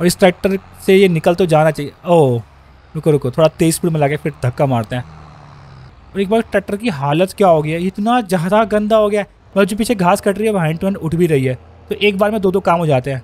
और इस ट्रैक्टर से ये निकल तो जाना चाहिए ओह रुको रुको थोड़ा तेज़ स्पीड में लगे फिर धक्का मारते हैं और एक बार ट्रैक्टर की हालत क्या हो गई है इतना ज़्यादा गंदा हो गया है मतलब जो पीछे घास कट रही है हैंड टू हैंड उठ भी रही है तो एक बार में दो दो काम हो जाते हैं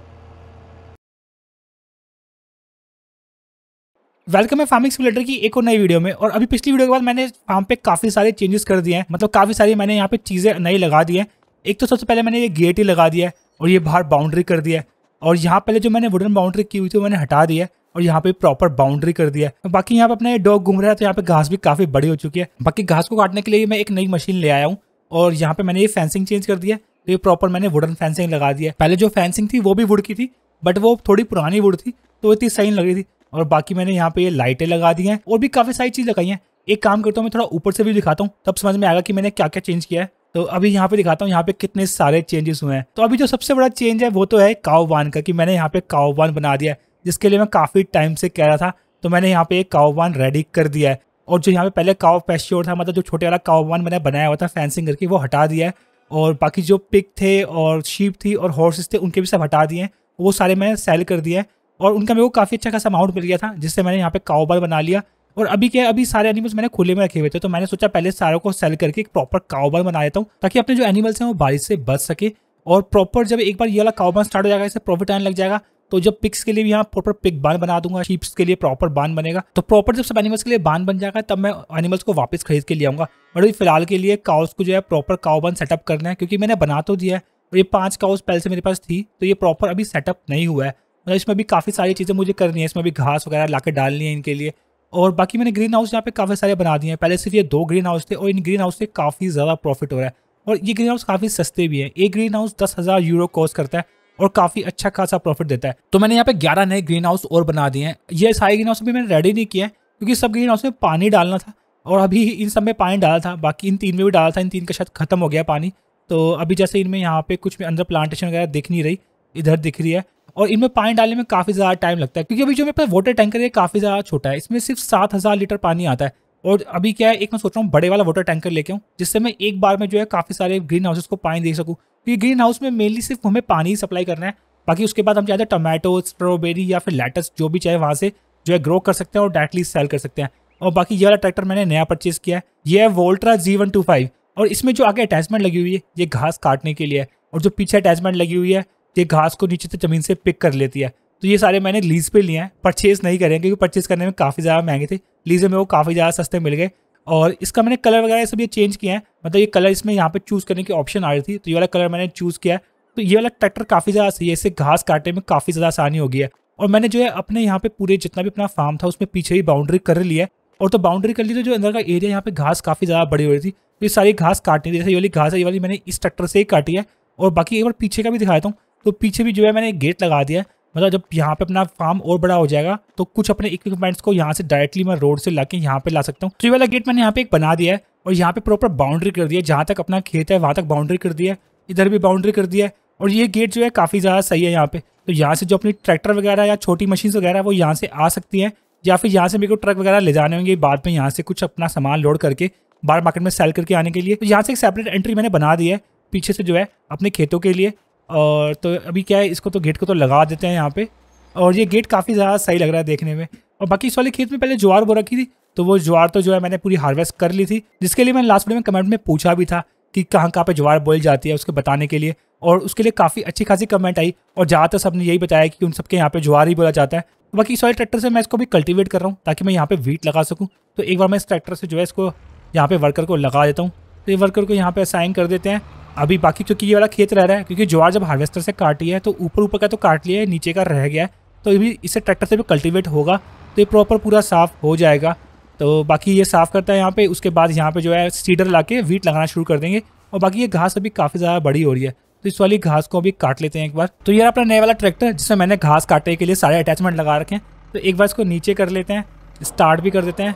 वेलकम है फार्मिंग सिमुलेटर की एक और नई वीडियो में और अभी पिछली वीडियो के बाद मैंने फार्म पे काफ़ी सारे चेंजेस कर दिए हैं मतलब काफ़ी सारी मैंने यहाँ पे चीज़ें नई लगा दी हैं एक तो सबसे पहले मैंने ये गेट ही लगा दिया है और ये बाहर बाउंड्री कर दिया है और यहाँ पहले जो मैंने वुडन बाउंड्री की हुई थी मैंने हटा दिया और यहाँ पे प्रॉपर बाउंड्री कर दिया है बाकी यहाँ पे अपना डॉग घूम रहा है तो यहाँ पे घास भी काफी बड़ी हो चुकी है बाकी घास को काटने के लिए मैं एक नई मशीन ले आया हूँ और यहाँ पे मैंने ये फेंसिंग चेंज कर दिया तो ये प्रॉपर मैंने वुडन फेंसिंग लगा दिया पहले जो फेंसिंग थी वो भी वुड की थी बट वो थोड़ी पुरानी वुड थी तो इतनी सही लग रही थी और बाकी मैंने यहाँ पे ये लाइटें लगा दी हैं और भी काफी सारी चीज लगाई हैं एक काम करता हूँ मैं थोड़ा ऊपर से भी दिखाता हूँ तब समझ में आएगा कि मैंने क्या क्या चेंज किया है तो अभी यहाँ पे दिखाता हूँ यहाँ पे कितने सारे चेंजेस हुए हैं तो अभी जो सबसे बड़ा चेंज है वो तो है काओबान का कि मैंने यहाँ पे काओबान बना दिया जिसके लिए मैं काफ़ी टाइम से कह रहा था तो मैंने यहाँ पे एक काओबान रेडी कर दिया है और जो यहाँ पे पहले काओ पेश्योर था मतलब जो छोटे वाला काओबान मैंने बनाया हुआ था फैंसिंग करके वो हटा दिया है और बाकी जो पिक थे और शीप थी और हॉर्सेस थे उनके भी सब हटा दिए वो सारे मैंने सेल कर दिए हैं और उनका मेरे को काफ़ी अच्छा खासा अमाउंट मिल गया था जिससे मैंने यहाँ पे काओबान बना लिया और अभी क्या है अभी सारे एनिमल्स मैंने खुले में रखे हुए थे तो मैंने सोचा पहले सारों को सेल करके एक प्रॉपर काउबल बना देता हूँ ताकि अपने जो एनिमल्स हैं वो बारिश से बच सके और प्रॉपर जब एक बार ये वाला काउबल स्टार्ट हो जाएगा इससे प्रॉफिट आने लग जाएगा तो जब पिक्स के लिए भी यहाँ प्रॉपर पिक बांध बना दूंगा शीप्स के लिए प्रॉपर बांध बनेगा तो प्रॉपर जब सब एनिमल्स के लिए बांध बन जाएगा तब मैं एनिमल्स को वापस खरीद के लिए आऊंगा बट अभी फिलहाल के लिए काउस को जो है प्रॉपर काउबन सेटअप करना है क्योंकि मैंने बना तो दिया है और ये पाँच काउस पहले से मेरे पास थी तो ये प्रॉपर अभी सेटअप नहीं हुआ है मतलब इसमें भी काफ़ी सारी चीज़ें मुझे करनी है इसमें भी घास वगैरह ला डालनी है इनके लिए और बाकी मैंने ग्रीन हाउस यहाँ पे काफ़ी सारे बना दिए हैं पहले सिर्फ ये दो ग्रीन हाउस थे और इन ग्रीन हाउस से काफ़ी ज़्यादा प्रॉफिट हो रहा है और ये ग्रीन हाउस काफ़ी सस्ते भी हैं एक ग्रीन हाउस दस हज़ार यूरो कॉस्ट करता है और काफ़ी अच्छा खासा प्रॉफिट देता है तो मैंने यहाँ पे ग्यारह नए ग्रीन हाउस और बना दिए हैं ये सारे ग्रीन हाउस भी मैंने रेडी नहीं किया है क्योंकि सब ग्रीन हाउस में पानी डालना था और अभी इन सब में पानी डाला था बाकी इन तीन में भी डाला था इन तीन का शायद खत्म हो गया पानी तो अभी जैसे इनमें यहाँ पे कुछ अंदर प्लांटेशन वगैरह दिख नहीं रही इधर दिख रही है और इनमें पानी डालने में काफी ज्यादा टाइम लगता है क्योंकि अभी जो मेरे पास वाटर टैंकर है काफी ज्यादा छोटा है इसमें सिर्फ सात हजार लीटर पानी आता है और अभी क्या है एक मैं सोच रहा हूँ बड़े वाला वाटर टैंकर लेके आऊँ जिससे मैं एक बार में जो है काफी सारे ग्रीन हाउसेस को पानी दे सकूँ क्योंकि ग्रीन हाउस में मेनली सिर्फ हमें पानी ही सप्लाई करना है बाकी उसके बाद हम चाहते हैं टोमेटो स्ट्रॉबेरी या फिर लेटस जो भी चाहे वहाँ से जो है ग्रो कर सकते हैं और डायरेक्टली सेल कर सकते हैं और बाकी ये वाला ट्रैक्टर मैंने नया परचेज किया है ये है Voltra G one two five और इसमें जो आगे अटैचमेंट लगी हुई है ये घास काटने के लिए है और जो पीछे अटैचमेंट लगी हुई है ये घास को नीचे से ज़मीन से पिक कर लेती है तो ये सारे मैंने लीज पे लिए हैं परचेज़ नहीं करें क्योंकि परचेज़ करने में काफ़ी ज़्यादा महंगे थे लीज में वो काफ़ी ज़्यादा सस्ते मिल गए और इसका मैंने कलर वगैरह सब ये चेंज किया है मतलब ये कलर इसमें यहाँ पे चूज़ करने की ऑप्शन आ रही थी तो ये वाला कलर मैंने चूज़ किया तो ये वाला ट्रैक्टर काफ़ी ज़्यादा सही है इससे घास काटने में काफ़ी ज़्यादा आसानी होगी है और मैंने जो है अपने यहाँ पे पूरे जितना भी अपना फार्म था उसमें पीछे ही बाउंड्री कर ली है और तो बाउंड्री कर ली तो जो अंदर का एरिया यहाँ पे घास काफ़ी ज़्यादा बड़ी हो रही थी तो ये सारी घास काटनी थी जैसे ये वाली घास है ये वाली मैंने इस ट्रैक्टर से ही काटी है और बाकी एक बार पीछे का भी दिखाता हूँ तो पीछे भी जो है मैंने एक गेट लगा दिया है मतलब जब यहाँ पे अपना फार्म और बड़ा हो जाएगा तो कुछ अपने इक्विपमेंट्स को यहाँ से डायरेक्टली मैं रोड से ला के यहाँ पे ला सकता हूँ तो ये वाला गेट मैंने यहाँ पे एक बना दिया है और यहाँ पे प्रॉपर बाउंड्री कर दिया जहाँ तक अपना खेत है वहाँ तक बाउंड्री कर दिया है इधर भी बाउंड्री कर दिया है और ये गेट जो है काफ़ी ज़्यादा सही है यहाँ पे तो यहाँ से जो अपनी ट्रैक्टर वगैरह या छोटी मशीन वगैरह वो यहाँ से आ सकती हैं या फिर यहाँ से मेरे को ट्रक वगैरह ले जाने होंगे बाद में यहाँ से कुछ अपना सामान लोड करके बाहर मार्केट में सेल करके आने के लिए तो यहाँ से एक सेपरेट एंट्री मैंने बना दी है पीछे से जो है अपने खेतों के लिए और तो अभी क्या है इसको तो गेट को तो लगा देते हैं यहाँ पे और ये गेट काफ़ी ज़्यादा सही लग रहा है देखने में और बाकी इस वाले खेत में पहले ज्वार बो रखी थी तो वो ज्वार तो जो है मैंने पूरी हार्वेस्ट कर ली थी जिसके लिए मैंने लास्ट वीडियो में कमेंट में पूछा भी था कि कहाँ कहाँ पे ज्वार बोल जाती है उसके बताने के लिए और उसके लिए काफ़ी अच्छी खासी कमेंट आई और ज़्यादातर सबने यही बताया कि उन सबके यहाँ पे ज्वार ही बोला जाता है बाकी इस वाले ट्रैक्टर से मैं इसको भी कल्टिवेट कर रहा हूँ ताकि मैं यहाँ पे वीट लगा सकूँ तो एक बार मैं इस ट्रैक्टर से जो है इसको यहाँ पे वर्कर को लगा देता हूँ तो ये वर्कर को यहाँ पे असाइन कर देते हैं अभी बाकी क्योंकि ये वाला खेत रह रहा है क्योंकि ज्वार जब हार्वेस्टर से काटी है तो ऊपर ऊपर का तो काट लिया है नीचे का रह गया है तो ये भी इससे ट्रैक्टर से भी कल्टिवेट होगा तो ये प्रॉपर पूरा साफ़ हो जाएगा तो बाकी ये साफ़ करता है यहाँ पे उसके बाद यहाँ पे जो है सीडर ला के वीट लगाना शुरू कर देंगे और बाकी ये घास अभी काफ़ी ज़्यादा बड़ी हो रही है तो इस वाली घास को अभी काट लेते हैं एक बार तो ये अपना नया वाला ट्रैक्टर जिसमें मैंने घास काटने के लिए सारे अटैचमेंट लगा रखे हैं तो एक बार इसको नीचे कर लेते हैं स्टार्ट भी कर देते हैं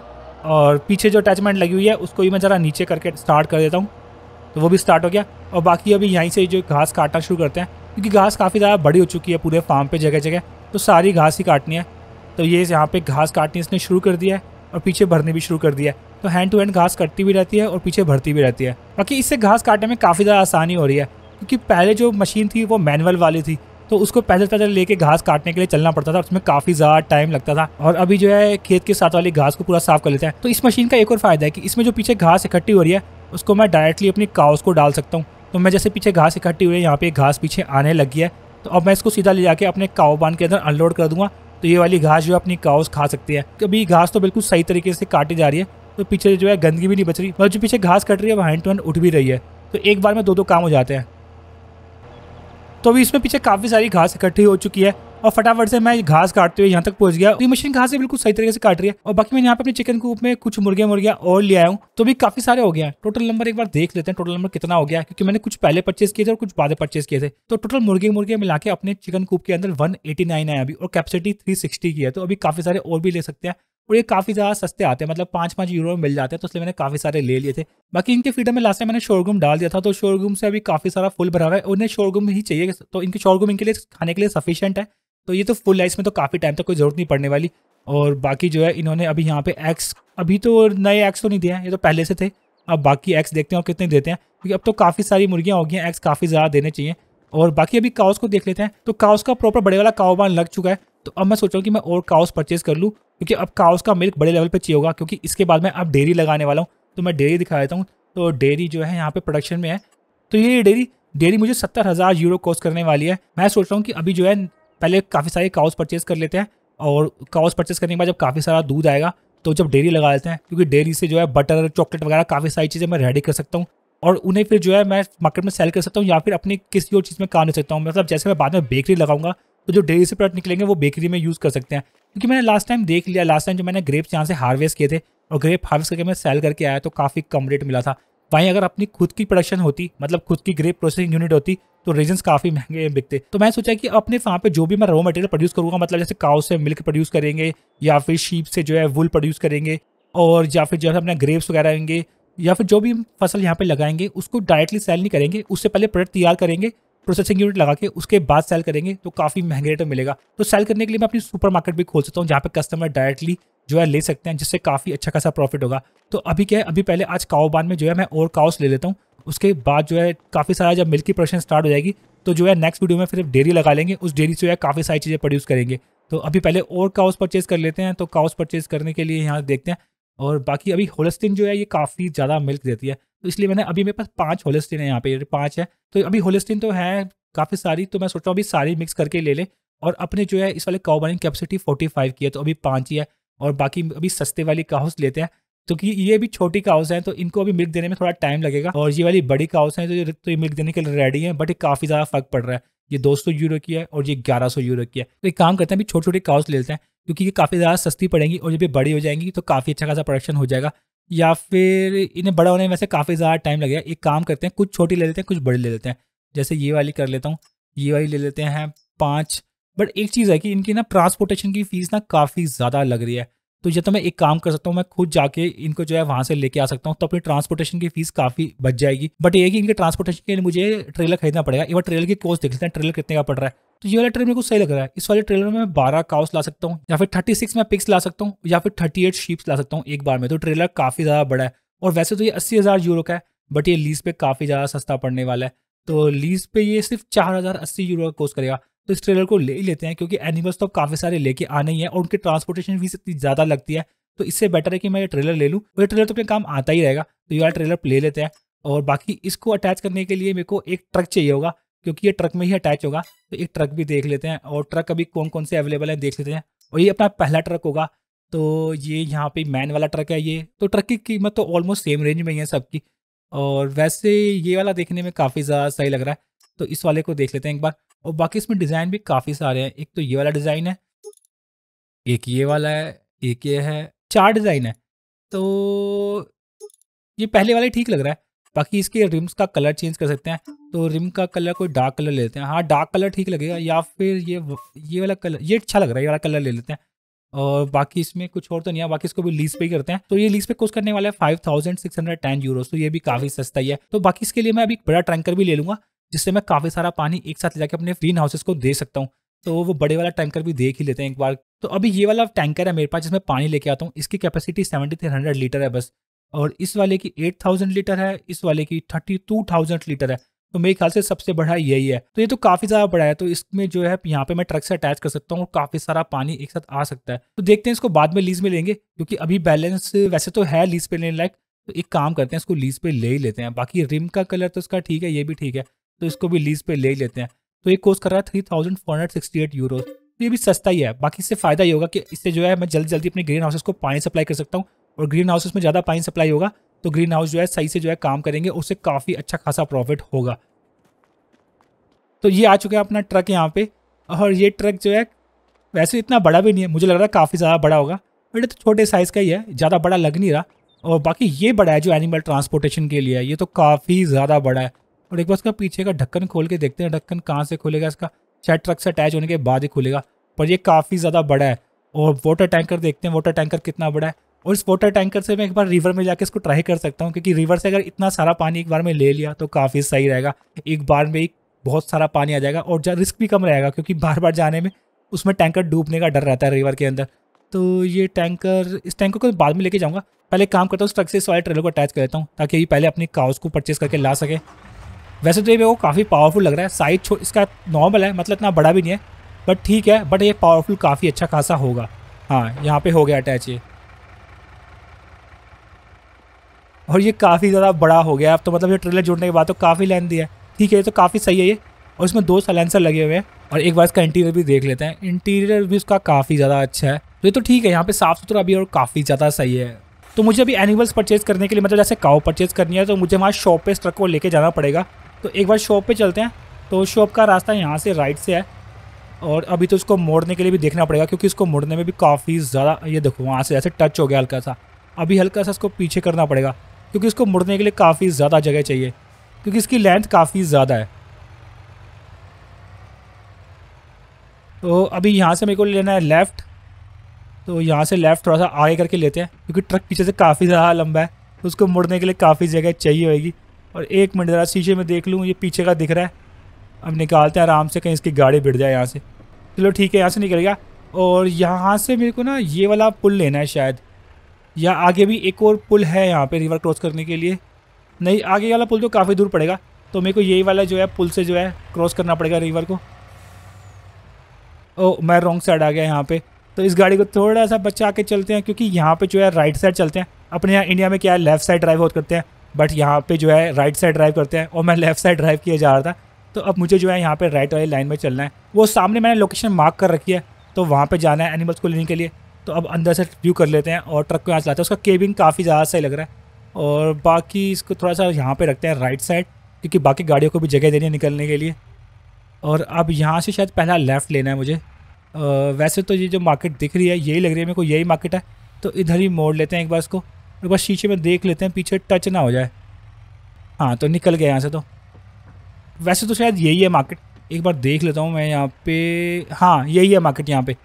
और पीछे जो अटैचमेंट लगी हुई है उसको भी मैं ज़रा नीचे करके स्टार्ट कर देता हूँ तो वो भी स्टार्ट हो गया और बाकी अभी यहीं से जो घास काटना शुरू करते हैं क्योंकि घास काफ़ी ज़्यादा बड़ी हो चुकी है पूरे फार्म पे जगह जगह तो सारी घास ही काटनी है तो ये यहाँ पे घास काटनी इसने शुरू कर दिया है और पीछे भरनी भी शुरू कर दिया है तो हैंड टू हैंड घास कटती भी रहती है और पीछे भरती भी रहती है बाकी इससे घास काटने में काफ़ी ज़्यादा आसानी हो रही है क्योंकि पहले जो मशीन थी वो मैनुअल वाली थी तो उसको पैदल पैदल लेके घास काटने के लिए चलना पड़ता था उसमें काफ़ी ज़्यादा टाइम लगता था और अभी जो है खेत के साथ वाली घास को पूरा साफ कर लेते हैं तो इस मशीन का एक और फायदा है कि इसमें जो पीछे घास इकट्ठी हो रही है उसको मैं डायरेक्टली अपनी काउस को डाल सकता हूँ तो मैं जैसे पीछे घास इकट्ठी हुई है यहाँ पे घास पीछे आने लगी है तो अब मैं इसको सीधा ले जाके अपने काओ बांध के अंदर अनलोड कर दूंगा तो ये वाली घास जो है अपनी काउस खा सकती है कभी घास तो बिल्कुल सही तरीके से काटी जा रही है तो पीछे जो है गंदगी भी नहीं बच रही मतलब जो पीछे घास कट रही है वो हैंड टू हैंड उठ भी रही है तो एक बार में दो दो काम हो जाते हैं तो अभी इसमें पीछे काफ़ी सारी घास इकट्ठी हो चुकी है और फटाफट से मैं घास काटते हुए यहाँ तक पहुंच गया तो मशीन घास बिल्कुल सही तरीके से काट रही है और बाकी मैं यहाँ पे अपने चिकन कूप में कुछ मुर्गे मुर्गिया और ले आया हूँ तो भी काफी सारे हो गया टोटल नंबर एक बार देख लेते हैं टोटल नंबर कितना हो गया क्योंकि मैंने कुछ पहले परचेज किए थे और कुछ बाद परचेज किए थे तो टोटल मुर्गे मुर्गे मिला के अपने चिकन कूप के अंदर वन है अभी और कैपेसिटी थ्री की है तो अभी काफी सारे और भी ले सकते हैं और ये काफ़ी ज़्यादा सस्ते आते हैं मतलब पांच पांच यूरो में मिल जाते हैं तो इसलिए मैंने काफ़ी सारे ले लिए थे बाकी इनके फीडर में लास्ट टाइम मैंने शोरूम डाल दिया था तो शोरूम से अभी काफ़ी सारा फुल भरा हुआ है उन्हें शोरूम ही चाहिए तो इनके शोरूम इनके लिए खाने के लिए सफिशियंट है तो ये तो फुल लाइफ में तो काफ़ी टाइम तक कोई ज़रूरत नहीं पड़ने वाली और बाकी जो है इन्होंने अभी यहाँ पे एक्स अभी तो नए एक्स तो नहीं दिए हैं ये तो पहले से थे अब बाकी एक्स देखते हैं और कितने देते हैं क्योंकि अब तो काफ़ी सारी मुर्गियाँ हो गई हैं एक्स काफ़ी ज़्यादा देने चाहिए और बाकी अभी काउस को देख लेते हैं तो काउस का प्रॉपर बड़े वाला काउबान लग चुका है तो अब मैं सोच रहा हूँ कि मैं और काउस परचेज़ कर लूँ क्योंकि अब काउस का मिल्क बड़े लेवल पर चाहिए होगा क्योंकि इसके बाद मैं अब डेयरी लगाने वाला हूँ तो मैं डेयरी दिखा देता हूँ तो डेयरी जो है यहाँ पर प्रोडक्शन में है तो ये डेयरी डेयरी मुझे सत्तर हज़ार यूरो कॉस्ट करने वाली है मैं सोच रहा हूँ कि अभी जो है पहले काफ़ी सारे काउस परचेज कर लेते हैं और काउस परचेज करने के बाद जब काफ़ी सारा दूध आएगा तो जब डेयरी लगा लेते हैं क्योंकि डेयरी से जो है बटर चॉकलेट वगैरह काफ़ी सारी चीज़ें मैं रेडी कर सकता हूँ और उन्हें फिर जो है मैं मार्केट में सेल कर सकता हूँ या फिर अपनी किसी और चीज़ में काम ले सकता हूँ मतलब जैसे मैं बाद में बेकरी लगाऊंगा तो जो डेयरी से प्रोडक्ट निकलेंगे वो बेकरी में यूज़ कर सकते हैं क्योंकि मैंने लास्ट टाइम देख लिया लास्ट टाइम जो मैंने ग्रेप्स यहाँ से हार्वेस्ट किए थे और ग्रेप हार्वेस्ट करके मैं सेल करके आया तो काफ़ी कम रेट मिला था वहीं अगर अपनी खुद की प्रोडक्शन होती मतलब खुद की ग्रेप प्रोसेसिंग यूनिट होती तो रीजन काफी महंगे बिकते तो मैं सोचा कि अपने वहाँ पे जो भी मैं रॉ मटेरियल प्रोड्यूस करूँगा मतलब जैसे काउ से मिल्क प्रोड्यूस करेंगे या फिर शीप से जो है वुल प्रोड्यूस करेंगे और या फिर जो है अपना ग्रेप्स वगैरह आएंगे या फिर जो भी फसल यहाँ पे लगाएंगे उसको डायरेक्टली सेल नहीं करेंगे उससे पहले प्रोडक्ट तैयार करेंगे प्रोसेसिंग यूनिट लगा के उसके बाद सेल करेंगे तो काफ़ी महंगे रेट में मिलेगा तो सेल करने के लिए मैं अपनी सुपर मार्केट भी खोल सकता हूँ जहाँ पे कस्टमर डायरेक्टली जो है ले सकते हैं जिससे काफ़ी अच्छा खासा प्रॉफिट होगा तो अभी क्या है अभी पहले आज काओबान में जो है मैं और काउस ले लेता हूँ उसके बाद जो है काफ़ी सारा जब मिल्क की प्रोडक्शन स्टार्ट हो जाएगी तो जो है नेक्स्ट वीडियो में फिर डेयरी लगा लेंगे उस डेयरी से जो है काफ़ी सारी चीज़ें प्रोड्यूस करेंगे तो अभी पहले और काउस परचेज़ कर लेते हैं तो काउस परचेज़ करने के लिए यहाँ देखते हैं और बाकी अभी होलस्टिन जो है ये काफ़ी ज़्यादा मिल्क देती है तो इसलिए मैंने अभी मेरे पास पाँच होलस्टिन है यहाँ पे पाँच है तो अभी होलस्टिन तो है काफ़ी सारी तो मैं सोच रहा हूँ अभी सारी मिक्स करके ले लें और अपने जो है इस वाले काउबानी कैपेसिटी फाइव की है तो अभी पाँच ही है और बाकी अभी सस्ते वाली काउस लेते हैं तो कि ये भी छोटी काउस हैं तो इनको अभी मिल्क देने में थोड़ा टाइम लगेगा और ये वाली बड़ी काउस हैं तो ये तो ये मिल्क देने के लिए रेडी है बट ये काफ़ी ज़्यादा फर्क पड़ रहा है ये दो सौ यूरो की है और ये ग्यारह सौ यूरो की है तो एक काम करते हैं अभी छोटी छोटी काउस लेते हैं क्योंकि ये काफ़ी ज़्यादा सस्ती पड़ेंगी और जब ये बड़ी हो जाएंगी तो काफ़ी अच्छा खासा प्रोडक्शन हो जाएगा या फिर इन्हें बड़ा होने में वैसे काफ़ी ज़्यादा टाइम लगेगा एक काम करते हैं कुछ छोटी ले लेते हैं कुछ बड़ी ले लेते हैं जैसे ये वाली कर लेता हूँ ये वाली ले लेते हैं पाँच बट एक चीज़ है कि इनकी ना ट्रांसपोर्टेशन की फ़ीस ना काफ़ी ज़्यादा लग रही है तो जब तो मैं एक काम कर सकता हूँ मैं खुद जाके इनको जो है वहाँ से लेके आ सकता हूँ तो अपनी ट्रांसपोर्टेशन की फीस काफ़ी बच जाएगी बट ये कि इनके ट्रांसपोर्टेशन के लिए मुझे ट्रेलर खरीदना पड़ेगा इवन ट्रेलर की कॉस्ट देख लेते हैं ट्रेलर कितने का पड़ रहा है तो ये वाला ट्रेलर मेरे को सही लग रहा है इस वाले ट्रेलर में मैं बारह काउस ला सकता हूँ या फिर थर्टी सिक्स मैं पिक्स ला सकता हूँ या फिर थर्टी एट शीप्स ला सकता हूँ एक बार में तो ट्रेलर काफ़ी ज़्यादा बड़ा है और वैसे तो ये अस्सी हज़ार यूरो का है बट ये लीज पे काफ़ी ज़्यादा सस्ता पड़ने वाला है तो लीज पे ये सिर्फ चार हज़ार अस्सी यूरो का कोर्स करेगा तो इस ट्रेलर को ले ही लेते हैं क्योंकि एनिमल्स तो काफ़ी सारे लेके आने ही हैं और उनकी ट्रांसपोर्टेशन फीस इतनी ज़्यादा लगती है तो इससे बेटर है कि मैं ये ट्रेलर ले लूँ और ये ट्रेलर तो अपने काम आता ही रहेगा तो ये वाला ट्रेलर ले लेते हैं और बाकी इसको अटैच करने के लिए मेरे को एक ट्रक चाहिए होगा क्योंकि ये ट्रक में ही अटैच होगा तो एक ट्रक भी देख लेते हैं और ट्रक अभी कौन कौन से अवेलेबल है देख लेते हैं और ये अपना पहला ट्रक होगा तो ये यहाँ पे मैन वाला ट्रक है ये तो ट्रक की कीमत तो ऑलमोस्ट सेम रेंज में ही है सबकी और वैसे ये वाला देखने में काफ़ी ज़्यादा सही लग रहा है तो इस वाले को देख लेते हैं एक बार और बाकी इसमें डिज़ाइन भी काफ़ी सारे हैं एक तो ये वाला डिज़ाइन है एक ये वाला है एक ये है चार डिज़ाइन है तो ये पहले वाले ठीक लग रहा है बाकी इसके रिम्स का कलर चेंज कर सकते हैं तो रिम का कलर कोई डार्क कलर ले लेते हैं हाँ डार्क कलर ठीक लगेगा या फिर ये ये वाला कलर ये अच्छा लग रहा है ये वाला कलर ले लेते हैं और बाकी इसमें कुछ और तो नहीं है बाकी इसको भी लीज पे ही करते हैं तो ये लीज पे कुछ करने वाला है five thousand six hundred ten euros तो ये भी काफ़ी सस्ता ही है तो बाकी इसके लिए मैं अभी एक बड़ा ट्रैंकर भी ले लूँगा जिससे मैं काफ़ी सारा पानी एक साथ ले जाकर अपने ग्रीन हाउसेस को दे सकता हूँ तो वो बड़े वाला टैंकर भी देख ही लेते हैं एक बार तो अभी ये वाला टैंकर है मेरे पास जिसमें पानी लेके आता हूँ इसकी capacity seventy three hundred litre है बस और इस वाले की एट थाउजेंड लीटर है इस वाले की थर्टी टू थाउजेंड लीटर है तो मेरे ख्याल से सबसे बड़ा यही है तो ये तो काफ़ी ज़्यादा बड़ा है तो इसमें जो है यहाँ पे मैं ट्रक से अटैच कर सकता हूँ और काफ़ी सारा पानी एक साथ आ सकता है तो देखते हैं इसको बाद में लीज में लेंगे क्योंकि अभी बैलेंस वैसे तो है लीज पे लेने लायक तो एक काम करते हैं इसको लीज पे ले ही लेते हैं बाकी रिम का कलर तो उसका ठीक है ये भी ठीक है तो इसको भी लीज पे ले लेते हैं तो ये कोर्स कर रहा है three thousand four hundred sixty eight euro तो ये भी सस्ता ही है बाकी इससे फ़ायदा ही होगा कि इससे जो है मैं जल्दी जल्दी अपने ग्रीन हाउसेस को पानी सप्लाई कर सकता हूँ और ग्रीन हाउसेस में ज़्यादा पानी सप्लाई होगा तो ग्रीन हाउस जो है सही से जो है काम करेंगे उससे काफ़ी अच्छा खासा प्रॉफिट होगा तो ये आ चुका है अपना ट्रक यहाँ पे और ये ट्रक जो है वैसे इतना बड़ा भी नहीं है मुझे लग रहा है काफ़ी ज़्यादा बड़ा होगा बट तो छोटे साइज़ का ही है ज़्यादा बड़ा लग नहीं रहा और बाकी ये बड़ा है जो एनिमल ट्रांसपोर्टेशन के लिए है ये तो काफ़ी ज़्यादा बड़ा है और एक बार उसका पीछे का ढक्कन खोल के देखते हैं ढक्कन कहाँ से खुलेगा इसका शायद ट्रक से अटैच होने के बाद ही खुलेगा पर ये काफ़ी ज़्यादा बड़ा है और वाटर टैंकर देखते हैं वाटर टैंकर कितना बड़ा है और इस वाटर टैंकर से मैं एक बार रिवर में जाके इसको ट्राई कर सकता हूँ क्योंकि रिवर से अगर इतना सारा पानी एक बार में ले लिया तो काफ़ी सही रहेगा एक बार में ही बहुत सारा पानी आ जाएगा और रिस्क भी कम रहेगा क्योंकि बार बार जाने में उसमें टैंकर डूबने का डर रहता है रिवर के अंदर तो ये टैंकर इस टैंकर को बाद में लेके जाऊँगा पहले काम करता हूँ उस ट्रक से इस वाले ट्रेलर को अटैच कर देता हूँ ताकि ये पहले अपनी काउस को परचेज करके ला सके वैसे तो ये मेरे को काफ़ी पावरफुल लग रहा है साइज इसका नॉर्मल है मतलब इतना बड़ा भी नहीं है बट ठीक है बट ये पावरफुल काफ़ी अच्छा खासा होगा हाँ यहाँ पे हो गया अटैच ये और ये काफ़ी ज़्यादा बड़ा हो गया अब तो मतलब ये ट्रेलर जुड़ने के बाद तो काफ़ी लेंथ दिया है ठीक है ये तो काफ़ी सही है ये और इसमें दो सलेंसर लगे हुए हैं और एक बार इसका इंटीरियर भी देख लेते हैं इंटीरियर भी उसका काफ़ी ज़्यादा अच्छा है तो ये तो ठीक है यहाँ पर साफ़ सुथरा भी और काफ़ी ज़्यादा सही है तो मुझे अभी एनिमल्स परचेज करने के लिए मतलब जैसे काओ परचेज करनी है तो मुझे वहाँ शॉप पे इस ट्रक को लेके जाना पड़ेगा तो एक बार शॉप पे चलते हैं तो शॉप का रास्ता यहाँ से राइट से है और अभी तो इसको मोड़ने के लिए भी देखना पड़ेगा क्योंकि इसको मोड़ने में भी काफ़ी ज़्यादा ये देखो वहाँ से ऐसे टच हो गया हल्का सा अभी हल्का सा इसको पीछे करना पड़ेगा क्योंकि इसको मुड़ने के लिए काफ़ी ज़्यादा जगह चाहिए क्योंकि इसकी लेंथ काफ़ी ज़्यादा है तो अभी यहाँ से मेरे को लेना है लेफ़्ट तो यहाँ से लेफ़्ट थोड़ा सा आगे करके लेते हैं क्योंकि ट्रक पीछे से काफ़ी ज़्यादा लंबा है तो उसको मुड़ने के लिए काफ़ी जगह चाहिए होगी और एक मिनट ज़रा शीशे में देख लूँ ये पीछे का दिख रहा है अब निकालते हैं आराम से कहीं इसकी गाड़ी बिड़ जाए यहाँ से चलो ठीक है यहाँ से निकल गया और यहाँ से मेरे को ना ये वाला पुल लेना है शायद या आगे भी एक और पुल है यहाँ पे रिवर क्रॉस करने के लिए नहीं आगे वाला पुल तो काफ़ी दूर पड़ेगा तो मेरे को यही वाला जो है पुल से जो है क्रॉस करना पड़ेगा रिवर को ओ मैं रॉन्ग साइड आ गया यहाँ पे तो इस गाड़ी को थोड़ा सा बचा के चलते हैं क्योंकि यहाँ पे जो है राइट साइड चलते हैं अपने यहाँ इंडिया में क्या है लेफ्ट साइड ड्राइव होते करते हैं बट यहाँ पे जो है राइट साइड ड्राइव करते हैं और मैं लेफ्ट साइड ड्राइव किया जा रहा था तो अब मुझे जो है यहाँ पे राइट वाली लाइन में चलना है वो सामने मैंने लोकेशन मार्क कर रखी है तो वहाँ पे जाना है एनिमल्स को लेने के लिए तो अब अंदर से व्यू कर लेते हैं और ट्रक को यहाँ चलाते हैं उसका केबिन काफ़ी ज़्यादा सही लग रहा है और बाकी इसको थोड़ा सा यहाँ पर रखते हैं राइट साइड क्योंकि बाकी गाड़ियों को भी जगह देनी है निकलने के लिए और अब यहाँ से शायद पहला लेफ़्ट लेना है मुझे वैसे तो ये जो मार्केट दिख रही है यही लग रही है मेरे को यही मार्केट है तो इधर ही मोड़ लेते हैं एक बार इसको और बस शीशे में देख लेते हैं पीछे टच ना हो जाए हाँ तो निकल गया यहाँ से तो वैसे तो शायद यही है मार्केट एक बार देख लेता हूँ मैं यहाँ पे हाँ यही है मार्केट यहाँ पे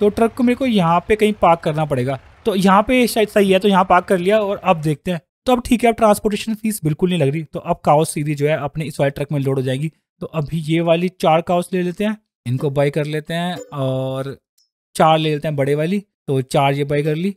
तो ट्रक को मेरे को यहाँ पे कहीं पार्क करना पड़ेगा तो यहाँ पे शायद सही है तो यहाँ पार्क कर लिया और अब देखते हैं तो अब ठीक है अब ट्रांसपोर्टेशन फीस बिल्कुल नहीं लग रही तो अब काउस सीधी जो है अपने इस वाले ट्रक में लोड हो जाएगी तो अभी ये वाली चार काउस ले लेते हैं इनको बाई कर लेते हैं और चार ले लेते हैं बड़े वाली तो चार ये बाई कर ली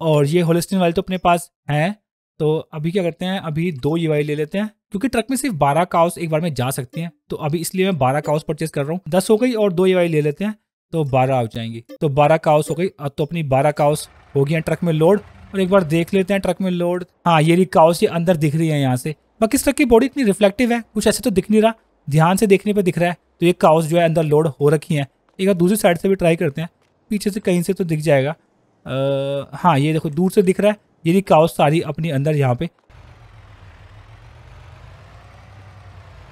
और ये होलिस्टिन वाले तो अपने पास हैं तो अभी क्या करते हैं अभी दो ये वाली ले लेते हैं क्योंकि ट्रक में सिर्फ बारह काउस एक बार में जा सकते हैं तो अभी इसलिए मैं बारह काउस परचेज कर रहा हूँ दस हो गई और दो ये वाली ले लेते हैं तो बारह आ जाएंगी तो बारह काउस हो गई अब तो अपनी बारह काउस हो गई ट्रक में लोड और एक बार देख लेते हैं ट्रक में लोड हाँ ये काउस ये अंदर दिख रही है यहाँ से बाकी इस ट्रक की बॉडी इतनी रिफ्लेक्टिव है कुछ ऐसे तो दिख नहीं रहा ध्यान से देखने पर दिख रहा है तो ये काउस जो है अंदर लोड हो रखी है एक बार दूसरी साइड से भी ट्राई करते हैं पीछे से कहीं से तो दिख जाएगा आ, हाँ ये देखो दूर से दिख रहा है ये काउस सारी अपनी अंदर यहाँ पे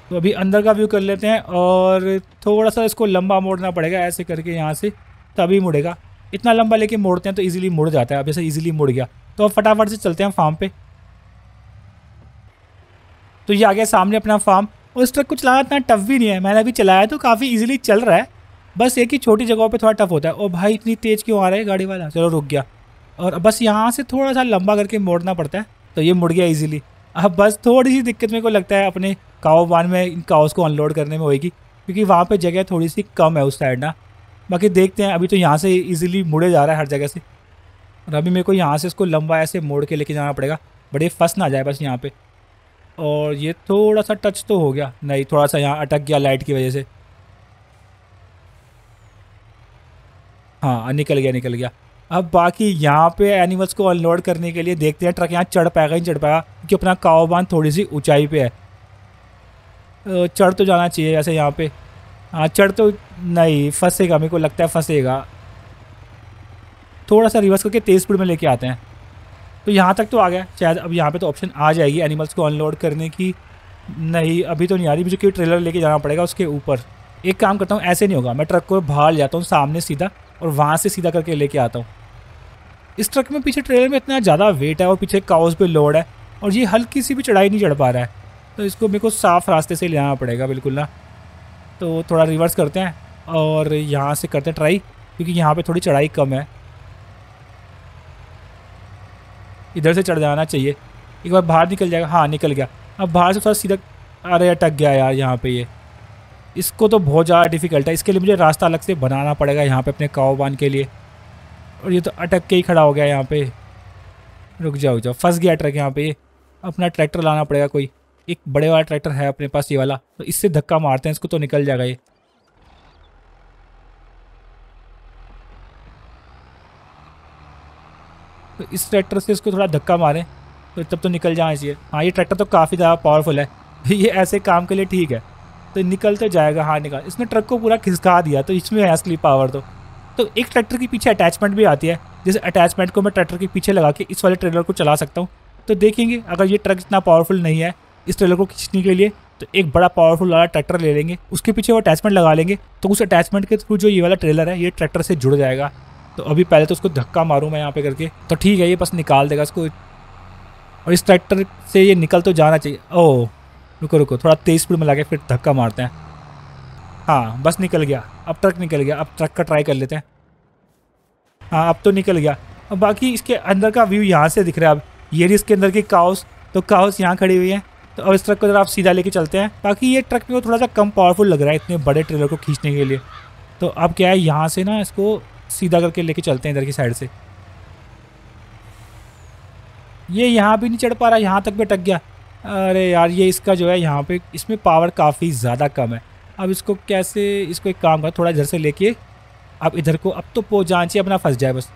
तो अभी अंदर का व्यू कर लेते हैं और थोड़ा सा इसको लंबा मोड़ना पड़ेगा ऐसे करके यहाँ से तभी मुड़ेगा इतना लंबा लेके मोड़ते हैं तो इजीली मुड़ जाता है अब ऐसे इजीली मुड़ गया तो अब फटाफट से चलते हैं फार्म पे तो ये आ गया सामने अपना फार्म और इस ट्रक को चलाना इतना टफ भी नहीं है मैंने अभी चलाया तो काफ़ी ईजिली चल रहा है बस एक ही छोटी जगहों पे थोड़ा टफ होता है और भाई इतनी तेज़ क्यों आ रहा है गाड़ी वाला चलो रुक गया और बस यहाँ से थोड़ा सा लंबा करके मोड़ना पड़ता है तो ये मुड़ गया इजीली अब बस थोड़ी सी दिक्कत मेरे को लगता है अपने काओ वन में इन काउस को अनलोड करने में होएगी क्योंकि वहाँ पर जगह थोड़ी सी कम है उस साइड ना बाकी देखते हैं अभी तो यहाँ से ईजिली मुड़े जा रहा है हर जगह से और अभी मेरे को यहाँ से इसको लंबा ऐसे मोड़ के लेके जाना पड़ेगा बड़े फंस ना जाए बस यहाँ पर और ये थोड़ा सा टच तो हो गया नहीं थोड़ा सा यहाँ अटक गया लाइट की वजह से हाँ निकल गया निकल गया अब बाकी यहाँ पे एनिमल्स को अनलोड करने के लिए देखते हैं ट्रक यहाँ चढ़ पाएगा नहीं चढ़ पाएगा क्योंकि अपना काओबान थोड़ी सी ऊंचाई पे है चढ़ तो जाना चाहिए ऐसे यहाँ पे हाँ चढ़ तो नहीं फंसेगा मेरे को लगता है फंसेगा थोड़ा सा रिवर्स करके तेज़ स्पीड में लेके आते हैं तो यहाँ तक तो आ गया शायद अब यहाँ पे तो ऑप्शन आ जाएगी एनिमल्स को अनलोड करने की नहीं अभी तो नहीं आ रही मुझे ट्रेलर लेके जाना पड़ेगा उसके ऊपर एक काम करता हूँ ऐसे नहीं होगा मैं ट्रक को बाहर जाता हूँ सामने सीधा और वहाँ से सीधा करके लेके आता हूँ इस ट्रक में पीछे ट्रेलर में इतना ज़्यादा वेट है और पीछे काउस पे लोड है और ये हल्की सी भी चढ़ाई नहीं चढ़ पा रहा है तो इसको मेरे को साफ़ रास्ते से ले आना पड़ेगा बिल्कुल ना तो थोड़ा रिवर्स करते हैं और यहाँ से करते हैं ट्राई क्योंकि यहाँ पर थोड़ी चढ़ाई कम है इधर से चढ़ जाना चाहिए एक बार बाहर निकल जाएगा हाँ निकल गया अब बाहर से थोड़ा सीधा अरे अटक गया यार यहाँ पे ये इसको तो बहुत ज़्यादा डिफ़िकल्ट है इसके लिए मुझे रास्ता अलग से बनाना पड़ेगा यहाँ पे अपने काओबान के लिए और ये तो अटक के ही खड़ा हो गया यहाँ पे रुक जाओ रुक जाओ फंस गया ट्रक यहाँ पे अपना ट्रैक्टर लाना पड़ेगा कोई एक बड़े वाला ट्रैक्टर है अपने पास ये वाला तो इससे धक्का मारते हैं इसको तो निकल जाएगा ये तो इस ट्रैक्टर से इसको थोड़ा धक्का मारें तो तब तो निकल जाना चाहिए हाँ ये ट्रैक्टर तो काफ़ी ज़्यादा पावरफुल है ये ऐसे काम के लिए ठीक है तो निकल तो जाएगा हाँ निकाल इसने ट्रक को पूरा खिसका दिया तो इसमें है असली पावर तो तो एक ट्रैक्टर के पीछे अटैचमेंट भी आती है जैसे अटैचमेंट को मैं ट्रैक्टर के पीछे लगा के इस वाले ट्रेलर को चला सकता हूँ तो देखेंगे अगर ये ट्रक इतना पावरफुल नहीं है इस ट्रेलर को खींचने के लिए तो एक बड़ा पावरफुल वाला ट्रैक्टर ले लेंगे उसके पीछे वो अटैचमेंट लगा लेंगे तो उस अटैचमेंट के थ्रू जो ये वाला ट्रेलर है ये ट्रैक्टर से जुड़ जाएगा तो अभी पहले तो उसको धक्का मारूँ मैं यहाँ पे करके तो ठीक है ये बस निकाल देगा इसको और इस ट्रैक्टर से ये निकल तो जाना चाहिए ओह रुको रुको थोड़ा तेज स्पीड में लगा फिर धक्का मारते हैं हाँ बस निकल गया अब ट्रक निकल गया अब ट्रक का ट्राई कर लेते हैं हाँ अब तो निकल गया और बाकी इसके अंदर का व्यू यहाँ से दिख रहा है अब ये रही इसके अंदर की काउस तो काउस यहाँ खड़ी हुई है तो अब इस ट्रक को ज़रा आप सीधा लेके चलते हैं बाकी ये ट्रक में वो थोड़ा सा कम पावरफुल लग रहा है इतने बड़े ट्रेलर को खींचने के लिए तो अब क्या है यहाँ से ना इसको सीधा करके लेके चलते हैं इधर की साइड से ये यहाँ भी नहीं चढ़ पा रहा यहाँ तक भी टक गया अरे यार ये इसका जो है यहाँ पे इसमें पावर काफ़ी ज़्यादा कम है अब इसको कैसे इसको एक काम कर थोड़ा इधर से लेके अब इधर को अब तो पहुँच जाना चाहिए अपना फंस जाए बस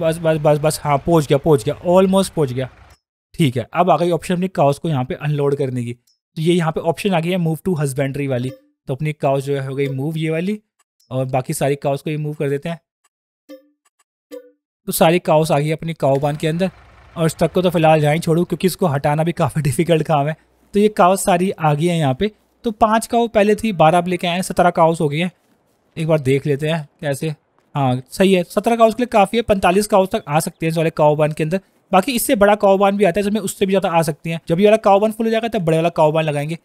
बस बस बस बस हाँ पहुँच गया पहुँच गया ऑलमोस्ट पहुँच गया ठीक है अब आ गई ऑप्शन अपनी काउस को यहाँ पे अनलोड करने की तो ये यहाँ पे ऑप्शन आ गई है मूव टू हस्बेंड्री वाली तो अपनी काउस जो है हो गई मूव ये वाली और बाकी सारी काउस को ये मूव कर देते हैं तो सारी काउस आ गई अपनी काउ बांध के अंदर और स्ट्रक को तो फिलहाल यहाँ ही क्योंकि इसको हटाना भी काफ़ी डिफिकल्ट काम है तो ये काउस सारी आ गई है यहाँ पे तो पाँच काउ पहले थी बारह अब लेके आए हैं सत्रह काउस हो गई है एक बार देख लेते हैं कैसे हाँ सही है सत्रह काउस के लिए काफ़ी है पैंतालीस काउस तक आ सकते हैं इस वाले काउबान के अंदर बाकी इससे बड़ा काउबान भी आता है जिसमें उससे भी ज़्यादा आ सकती हैं जब ये वाला काउबान फुल हो जाएगा तब बड़े वाला काउबान लगाएंगे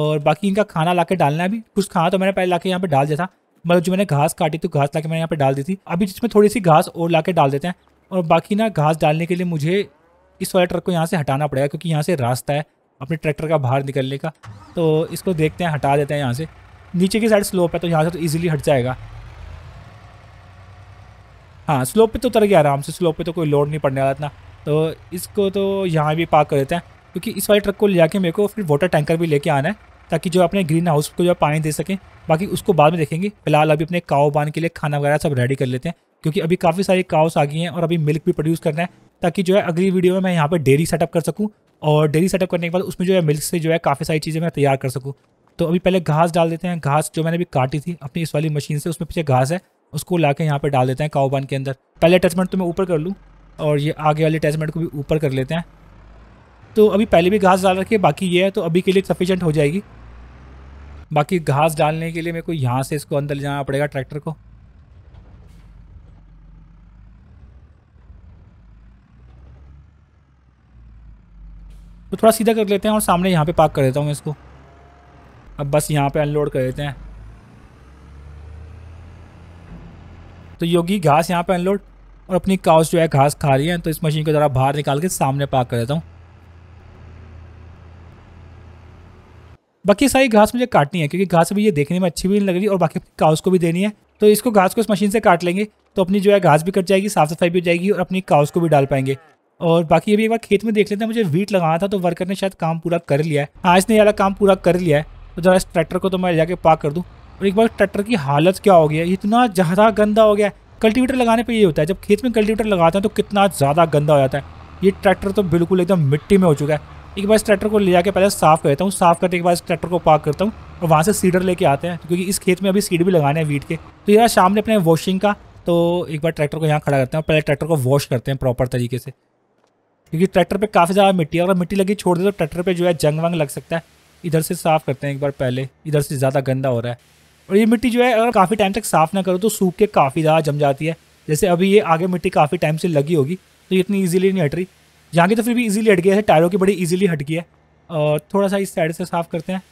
और बाकी इनका खाना ला के डालना है अभी कुछ खाना तो मैंने पहले ला के यहाँ पे डाल दिया था मतलब जो मैंने घास काटी तो घास ला के मैंने यहाँ पर डाल दी थी अभी जिसमें थोड़ी सी घास और ला के डाल देते हैं और बाकी ना घास डालने के लिए मुझे इस वाले ट्रक को यहाँ से हटाना पड़ेगा क्योंकि यहाँ से रास्ता है अपने ट्रैक्टर का बाहर निकलने का तो इसको देखते हैं हटा देते हैं यहाँ से नीचे की साइड स्लोप है तो यहाँ से तो ईजिली हट जाएगा हाँ स्लोप पे तो उतर गया आराम से स्लोप पे तो कोई लोड नहीं पड़ने वाला इतना तो इसको तो यहाँ भी पार्क कर देते हैं क्योंकि इस वाले ट्रक को ले जाके मेरे को फिर वाटर टैंकर भी लेके आना है ताकि जो अपने ग्रीन हाउस को जो पानी दे सकें बाकी उसको बाद में देखेंगे फिलहाल अभी अपने काओ बांध के लिए खाना वगैरह सब रेडी कर लेते हैं क्योंकि अभी काफ़ी सारी काउस आ गई हैं और अभी मिल्क भी प्रोड्यूस करना है ताकि जो है अगली वीडियो में मैं यहाँ पर डेयरी सेटअप कर सकूँ और डेयरी सेटअप करने के बाद उसमें जो है मिल्क से जो है काफ़ी सारी चीज़ें मैं तैयार कर सकूँ तो अभी पहले घास डाल देते हैं घास जो मैंने अभी काटी थी अपनी इस वाली मशीन से उसमें पीछे घास है उसको ला के यहाँ पर डाल देते हैं काउबान के अंदर पहले अटैचमेंट तो मैं ऊपर कर लूँ और ये आगे वाले अटैचमेंट को भी ऊपर कर लेते हैं तो अभी पहले भी घास डाल रखी है बाकी ये है तो अभी के लिए सफिशेंट हो जाएगी बाकी घास डालने के लिए मेरे को यहाँ से इसको अंदर ले जाना पड़ेगा ट्रैक्टर को तो थोड़ा सीधा कर लेते हैं और सामने यहाँ पे पार्क कर देता हूँ इसको अब बस यहाँ पे अनलोड कर देते हैं तो योगी घास यहाँ पे अनलोड और अपनी काउस जो है घास खा रही है तो इस मशीन को ज़रा बाहर निकाल के सामने पार्क कर देता हूँ बाकी सारी घास मुझे काटनी है क्योंकि घास अभी ये देखने में अच्छी भी नहीं लग रही और बाकी काउस को भी देनी है तो इसको घास को इस मशीन से काट लेंगे तो अपनी जो है घास भी कट जाएगी साफ सफाई भी हो जाएगी और अपनी काउस को भी डाल पाएंगे और बाकी अभी एक बार खेत में देख लेते हैं मुझे वीट लगाना था तो वर्कर ने शायद काम पूरा कर लिया है हाँ इसने यार काम पूरा कर लिया है तो ज़रा इस ट्रैक्टर को तो मैं जाके पार्क कर दूँ और एक बार ट्रैक्टर की हालत क्या हो गया इतना ज़्यादा गंदा हो गया कल्टीवेटर लगाने पर ये होता है जब खेत में कल्टीवेटर लगाते हैं तो कितना ज़्यादा गंदा हो जाता है ये ट्रैक्टर तो बिल्कुल एकदम मिट्टी में हो चुका है एक बार इस ट्रैक्टर को ले जाकर पहले साफ़ करता हूँ साफ़ करके एक बार इस ट्रैक्टर को पार्क करता हूँ और वहाँ से सीडर लेके आते हैं क्योंकि इस खेत में अभी सीड भी लगाने हैं वीट के तो यार शाम ने अपने वॉशिंग का तो एक बार ट्रैक्टर को यहाँ खड़ा करते हैं पहले ट्रैक्टर को वॉश करते हैं प्रॉपर तरीके से क्योंकि ट्रैक्टर पे काफ़ी ज़्यादा मिट्टी है अगर मिट्टी लगी छोड़ दे तो ट्रैक्टर पे जो है जंग वंग लग सकता है इधर से साफ़ करते हैं एक बार पहले इधर से ज़्यादा गंदा हो रहा है और ये मिट्टी जो है अगर काफ़ी टाइम तक साफ़ ना करो तो सूख के काफ़ी ज़्यादा जम जाती है जैसे अभी ये आगे मिट्टी काफ़ी टाइम से लगी होगी तो ये इतनी ईजिली नहीं हट रही यहाँ की तो फिर भी ईजिली हट गया है टायरों की बड़ी ईजिली हट गई है और थोड़ा सा इस साइड से साफ़ करते हैं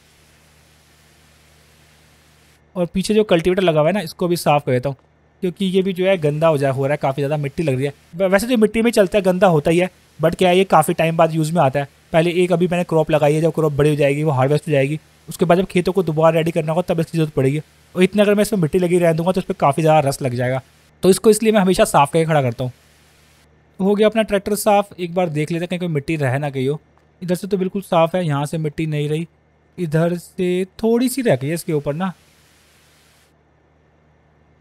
और पीछे जो कल्टीवेटर लगा हुआ है ना इसको भी साफ़ कर देता हूँ क्योंकि ये भी जो है गंदा हो जाए हो रहा है काफ़ी ज़्यादा मिट्टी लग रही है वैसे तो मिट्टी में चलता है गंदा होता ही है बट क्या है ये काफ़ी टाइम बाद यूज़ में आता है पहले एक अभी मैंने क्रॉप लगाई है जब क्रॉप बड़ी हो जाएगी वो हार्वेस्ट हो जाएगी उसके बाद जब खेतों को दोबारा रेडी करना होगा तब इसकी जरूरत पड़ेगी और इतने अगर मैं इसमें मिट्टी लगी रह दूँगा तो उस पर काफ़ी ज़्यादा रस लग जाएगा तो इसको इसलिए मैं हमेशा साफ़ करके खड़ा करता हूँ हो गया अपना ट्रैक्टर साफ़ एक बार देख लेते कहीं कोई मिट्टी रह ना गई हो इधर से तो बिल्कुल साफ़ है यहाँ से मिट्टी नहीं रही इधर से थोड़ी सी रह गई है इसके ऊपर ना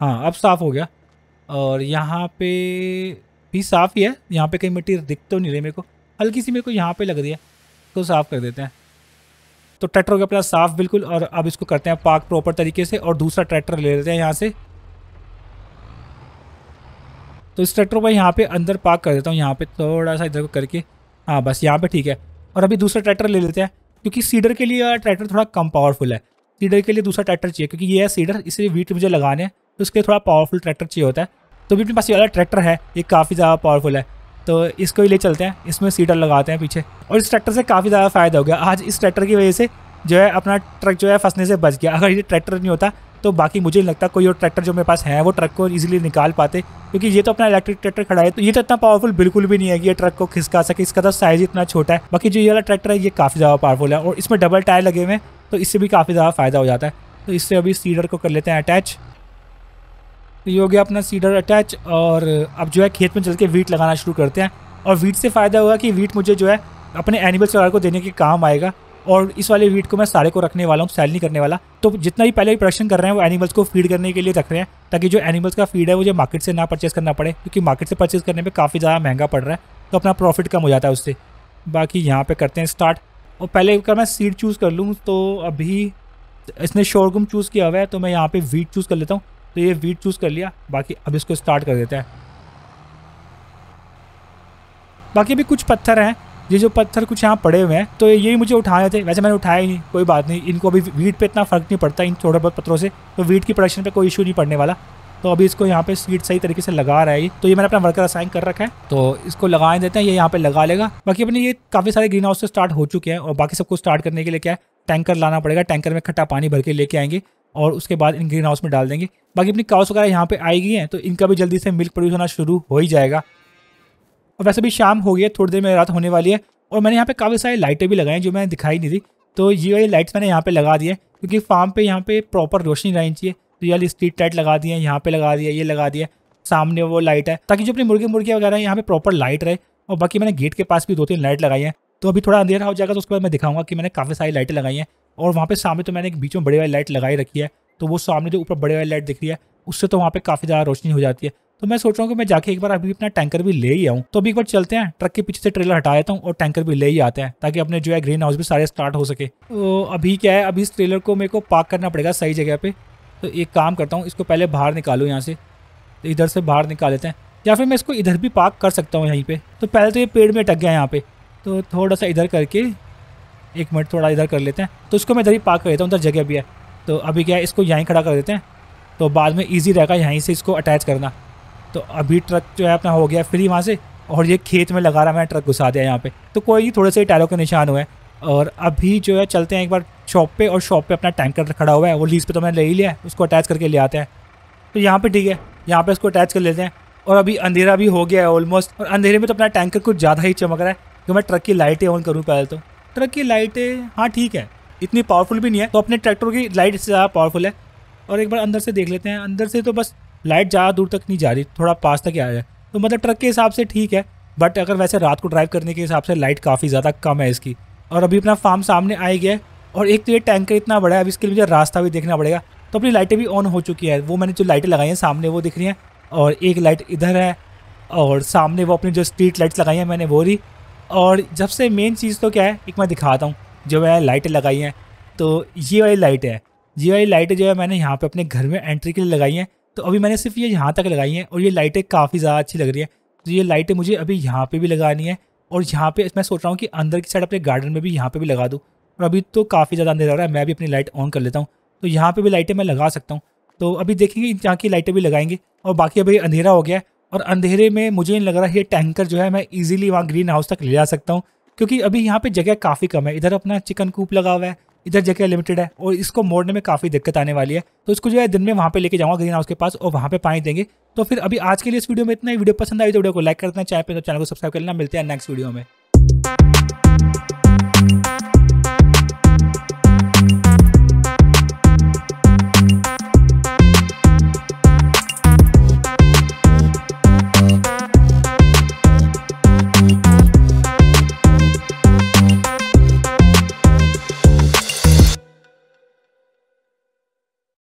हाँ अब साफ़ हो गया और यहाँ पे भी साफ़ ही है यहाँ पे कहीं मिट्टी दिख तो नहीं रही मेरे को हल्की सी मेरे को यहाँ पे लग रही है तो साफ़ कर देते हैं तो ट्रैक्टर हो गया अपना साफ़ बिल्कुल और अब इसको करते हैं पार्क प्रॉपर तरीके से और दूसरा ट्रैक्टर ले लेते हैं यहाँ से तो इस ट्रैक्टर को यहाँ पे अंदर पार्क कर देता हूँ यहाँ पे थोड़ा सा इधर को करके हाँ बस यहाँ पे ठीक है और अभी दूसरा ट्रैक्टर ले लेते हैं क्योंकि सीडर के लिए ट्रैक्टर थोड़ा कम पावरफुल है सीडर के लिए दूसरा ट्रैक्टर चाहिए क्योंकि ये है सीडर इसलिए वीट मुझे लगाने हैं तो उसके लिए थोड़ा पावरफुल ट्रैक्टर चाहिए होता है तो भी अपने पास ये वाला ट्रैक्टर है ये काफ़ी ज़्यादा पावरफुल है तो इसको ही ले चलते हैं इसमें सीटर लगाते हैं पीछे और इस ट्रैक्टर से काफ़ी ज़्यादा फ़ायदा हो गया आज इस ट्रैक्टर की वजह से जो है अपना ट्रक जो है फंसने से बच गया अगर ये ट्रैक्टर नहीं होता तो बाकी मुझे नहीं लगता कोई और ट्रैक्टर जो मेरे पास है वो ट्रक को इजीली निकाल पाते क्योंकि ये तो अपना इलेक्ट्रिक ट्रैक्टर खड़ा है तो ये तो इतना पावरफुल बिल्कुल भी नहीं है कि ये ट्रक को खिसका सके इसका तो साइज इतना छोटा है बाकी जो ये वाला ट्रैक्टर है ये काफ़ी ज़्यादा पावरफुल है और इसमें डबल टायर लगे हुए हैं तो इससे भी काफ़ी ज़्यादा फ़ायदा हो जाता है तो इससे अभी सीडर को कर लेते हैं अटैच तो ये हो गया अपना सीडर अटैच और अब जो है खेत में चल के वीट लगाना शुरू करते हैं और वीट से फ़ायदा हुआ कि वीट मुझे जो है अपने एनिमल्स वगैरह को देने के काम आएगा और इस वाले वीट को मैं सारे को रखने वाला हूँ सेल नहीं करने वाला तो जितना भी पहले भी प्रोडक्शन कर रहे हैं वो एनिमल्स को फीड करने के लिए रख रहे हैं ताकि जो एनिमल्स का फीड है मुझे मार्केट से ना परचेज़ करना पड़े क्योंकि मार्केट से परचेज़ करने में काफ़ी ज़्यादा महंगा पड़ रहा है तो अपना प्रॉफिट कम हो जाता है उससे बाकी यहाँ पर करते हैं स्टार्ट और पहले अगर मैं सीड चूज़ कर लूँ तो अभी इसने शोरगुम चूज़ किया हुआ है तो मैं यहाँ पर वीट चूज़ कर लेता हूँ तो ये वीट चूज़ कर लिया बाकी अब इसको स्टार्ट कर देता है बाकी अभी कुछ पत्थर हैं ये जो पत्थर कुछ यहाँ पड़े हुए हैं तो यही मुझे उठाए थे वैसे मैंने उठाया ही नहीं कोई बात नहीं इनको अभी वीट पे इतना फ़र्क नहीं पड़ता इन थोड़े बहुत पत्थरों से तो वीट की प्रोडक्शन पे कोई इशू नहीं पड़ने वाला तो अभी इसको यहाँ पे सीट सही तरीके से लगा रहा है तो ये मैंने अपना वर्कर असाइन कर रखा है तो इसको लगा देते हैं ये यहाँ पे लगा लेगा बाकी अपने ये काफ़ी सारे ग्रीन हाउस से स्टार्ट हो चुके हैं और बाकी सबको स्टार्ट करने के लिए क्या है टैंकर लाना पड़ेगा टैंकर में खट्टा पानी भर के लेके आएंगे और उसके बाद इन ग्रीन हाउस में डाल देंगे बाकी अपनी काउस वगैरह यहाँ पे आई गई हैं तो इनका भी जल्दी से मिल्क प्रोड्यूस होना शुरू हो ही जाएगा और वैसे भी शाम हो गई है थोड़ी देर में रात होने वाली है और मैंने यहाँ पे काफ़ी सारी लाइटें भी लगाई जो मैंने दिखाई नहीं थी तो ये वाली लाइट्स मैंने यहाँ पे लगा दी है क्योंकि फार्म पर यहाँ पे प्रॉपर रोशनी रहनी चाहिए तो ये स्ट्रीट लाइट लगा दी है यहाँ पे लगा दिया ये लगा दिया सामने वो लाइट है ताकि जो अपनी मुर्गी मुर्गियाँ वगैरह यहाँ पे प्रॉपर लाइट रहे और बाकी मैंने गेट के पास भी दो तीन लाइट लगाई हैं तो अभी थोड़ा अंधेरा हो जाएगा तो उसके बाद मैं दिखाऊंगा कि मैंने काफ़ी सारी लाइटें लगाई हैं और वहाँ पे सामने तो मैंने एक बीच में बड़ी वाली लाइट लगाई रखी है तो वो सामने जो ऊपर बड़ी वाली लाइट दिख रही है उससे तो वहाँ पे काफ़ी ज़्यादा रोशनी हो जाती है तो मैं सोच रहा हूँ कि मैं जाके एक बार अभी अपना टैंकर भी ले ही आऊँ तो अभी एक बार चलते हैं ट्रक के पीछे से ट्रेलर हटा देता हूँ और टैंकर भी ले ही आते हैं ताकि अपने जो है ग्रीन हाउस भी सारे स्टार्ट हो सके तो अभी क्या है अभी इस ट्रेलर को मेरे को पार्क करना पड़ेगा सही जगह पर तो एक काम करता हूँ इसको पहले बाहर निकालो यहाँ से तो इधर से बाहर निकाल लेते हैं या फिर मैं इसको इधर भी पार्क कर सकता हूँ यहीं पर तो पहले तो ये पेड़ में अटक गया यहाँ पर तो थोड़ा सा इधर करके एक मिनट थोड़ा इधर कर लेते हैं तो इसको मैं इधर ही पार्क कर लेता हूँ उधर जगह भी है तो अभी क्या है इसको यहीं खड़ा कर देते हैं तो बाद में ईजी रहेगा यहीं से इसको अटैच करना तो अभी ट्रक जो है अपना हो गया फ्री वहाँ से और ये खेत में लगा रहा मैंने ट्रक घुसा दिया यहाँ पर तो कोई थोड़े से टायरों के निशान हुए और अभी जो है चलते हैं एक बार शॉप पे और शॉप पे अपना टैंकर खड़ा हुआ है वो लीज पे तो मैंने ले ही लिया है उसको अटैच करके ले आते हैं तो यहाँ पे ठीक है यहाँ पे इसको अटैच कर लेते हैं और अभी अंधेरा भी हो गया है ऑलमोस्ट और अंधेरे में तो अपना टैंकर कुछ ज़्यादा ही चमक रहा है तो मैं ट्रक की लाइटें ऑन करूँ पहले तो ट्रक की लाइटें हाँ ठीक है इतनी पावरफुल भी नहीं है तो अपने ट्रैक्टर की लाइट से ज़्यादा पावरफुल है और एक बार अंदर से देख लेते हैं अंदर से तो बस लाइट ज़्यादा दूर तक नहीं जा रही थोड़ा पास तक आ जाए तो मतलब ट्रक के हिसाब से ठीक है बट अगर वैसे रात को ड्राइव करने के हिसाब से लाइट काफ़ी ज़्यादा कम है इसकी और अभी अपना फार्म सामने आ गया है और एक तो ये टैंकर इतना बड़ा है अब इसके लिए मुझे रास्ता भी देखना पड़ेगा तो अपनी लाइटें भी ऑन हो चुकी है वो मैंने जो लाइटें लगाई हैं सामने वो दिख रही हैं और एक लाइट इधर है और सामने वो अपनी जो स्ट्रीट लाइट्स लगाई हैं मैंने वो रही और जब से मेन चीज़ तो क्या है एक मैं दिखाता हूँ जो मैं लाइटें लगाई हैं तो ये वाली लाइट है ये वाली लाइटें जो है मैंने यहाँ पे अपने घर में एंट्री के लिए लगाई हैं तो अभी मैंने सिर्फ ये यहाँ तक लगाई हैं और ये लाइटें काफ़ी ज़्यादा अच्छी लग रही हैं तो ये लाइटें मुझे अभी यहाँ पर भी लगानी है और यहाँ पर मैं सोच रहा हूँ कि अंदर की साइड अपने गार्डन में भी यहाँ पर भी लगा दूँ और अभी तो काफ़ी ज़्यादा अंधेरा लग रहा है मैं भी अपनी लाइट ऑन कर लेता हूँ तो यहाँ पर भी लाइटें मैं लगा सकता हूँ तो अभी देखेंगे यहाँ की लाइटें भी लगाएंगे और बाकी अभी अंधेरा हो गया है और अंधेरे में मुझे नहीं लग रहा है ये टैंकर जो है मैं इजीली वहाँ ग्रीन हाउस तक ले जा सकता हूँ क्योंकि अभी यहाँ पे जगह काफ़ी कम है इधर अपना चिकन कूप लगा हुआ है इधर जगह लिमिटेड है और इसको मोड़ने में काफ़ी दिक्कत आने वाली है तो इसको जो है दिन में वहाँ पे लेके जाऊँगा ग्रीन हाउस के पास और वहाँ पे पानी देंगे तो फिर अभी आज के लिए इस वीडियो में इतना ही वीडियो पसंद आई तो वीडियो को लाइक करना चाहे पे तो चैनल को सब्सक्राइब कर लेना मिलते हैं नेक्स्ट वीडियो में